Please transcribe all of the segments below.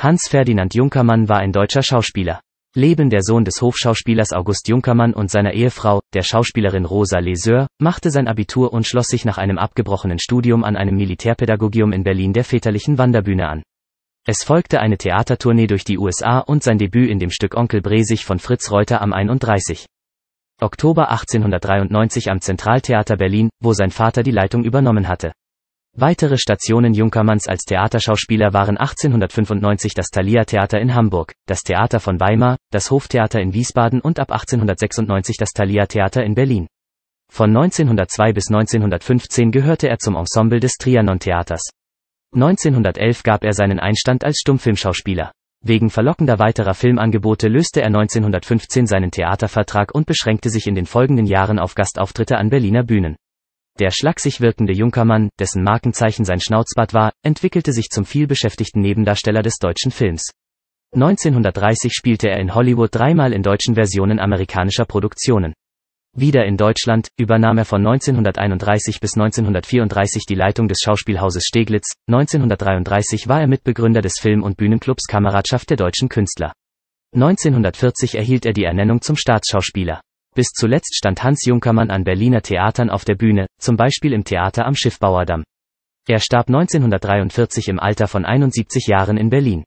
Hans Ferdinand Junkermann war ein deutscher Schauspieler. Leben der Sohn des Hofschauspielers August Junkermann und seiner Ehefrau, der Schauspielerin Rosa Leseur, machte sein Abitur und schloss sich nach einem abgebrochenen Studium an einem Militärpädagogium in Berlin der väterlichen Wanderbühne an. Es folgte eine Theatertournee durch die USA und sein Debüt in dem Stück Onkel Bresig von Fritz Reuter am 31. Oktober 1893 am Zentraltheater Berlin, wo sein Vater die Leitung übernommen hatte. Weitere Stationen Junkermanns als Theaterschauspieler waren 1895 das Thalia Theater in Hamburg, das Theater von Weimar, das Hoftheater in Wiesbaden und ab 1896 das Thalia Theater in Berlin. Von 1902 bis 1915 gehörte er zum Ensemble des Trianon Theaters. 1911 gab er seinen Einstand als Stummfilmschauspieler. Wegen verlockender weiterer Filmangebote löste er 1915 seinen Theatervertrag und beschränkte sich in den folgenden Jahren auf Gastauftritte an Berliner Bühnen. Der schlaksig wirkende Junkermann, dessen Markenzeichen sein Schnauzbart war, entwickelte sich zum vielbeschäftigten Nebendarsteller des deutschen Films. 1930 spielte er in Hollywood dreimal in deutschen Versionen amerikanischer Produktionen. Wieder in Deutschland, übernahm er von 1931 bis 1934 die Leitung des Schauspielhauses Steglitz, 1933 war er Mitbegründer des Film- und Bühnenclubs Kameradschaft der deutschen Künstler. 1940 erhielt er die Ernennung zum Staatsschauspieler. Bis zuletzt stand Hans Junkermann an Berliner Theatern auf der Bühne, zum Beispiel im Theater am Schiffbauerdamm. Er starb 1943 im Alter von 71 Jahren in Berlin.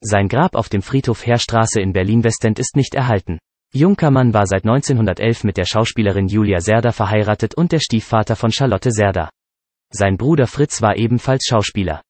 Sein Grab auf dem Friedhof Heerstraße in Berlin-Westend ist nicht erhalten. Junkermann war seit 1911 mit der Schauspielerin Julia Serda verheiratet und der Stiefvater von Charlotte Serda. Sein Bruder Fritz war ebenfalls Schauspieler.